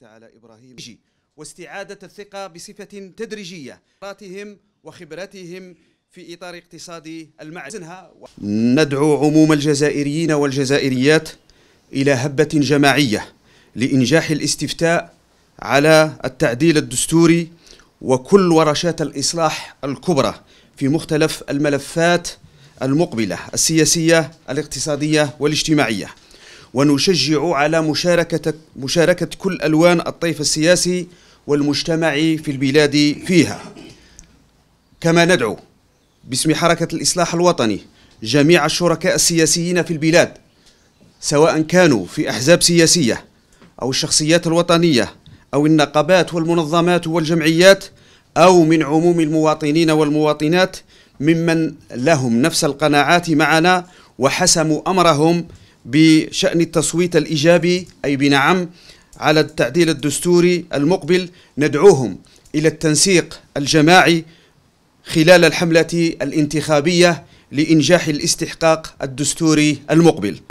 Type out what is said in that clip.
باركت على إبراهيم واستعادة الثقة بصفة تدريجية وخبراتهم وخبرتهم في إطار اقتصاد المعزنها و... ندعو عموم الجزائريين والجزائريات إلى هبة جماعية لإنجاح الاستفتاء على التعديل الدستوري وكل ورشات الإصلاح الكبرى في مختلف الملفات المقبلة السياسية الاقتصادية والاجتماعية ونشجع على مشاركة, مشاركة كل ألوان الطيف السياسي والمجتمعي في البلاد فيها كما ندعو باسم حركة الإصلاح الوطني جميع الشركاء السياسيين في البلاد سواء كانوا في أحزاب سياسية أو الشخصيات الوطنية أو النقابات والمنظمات والجمعيات أو من عموم المواطنين والمواطنات ممن لهم نفس القناعات معنا وحسموا أمرهم بشأن التصويت الإيجابي أي بنعم على التعديل الدستوري المقبل ندعوهم إلى التنسيق الجماعي خلال الحملة الانتخابية لإنجاح الاستحقاق الدستوري المقبل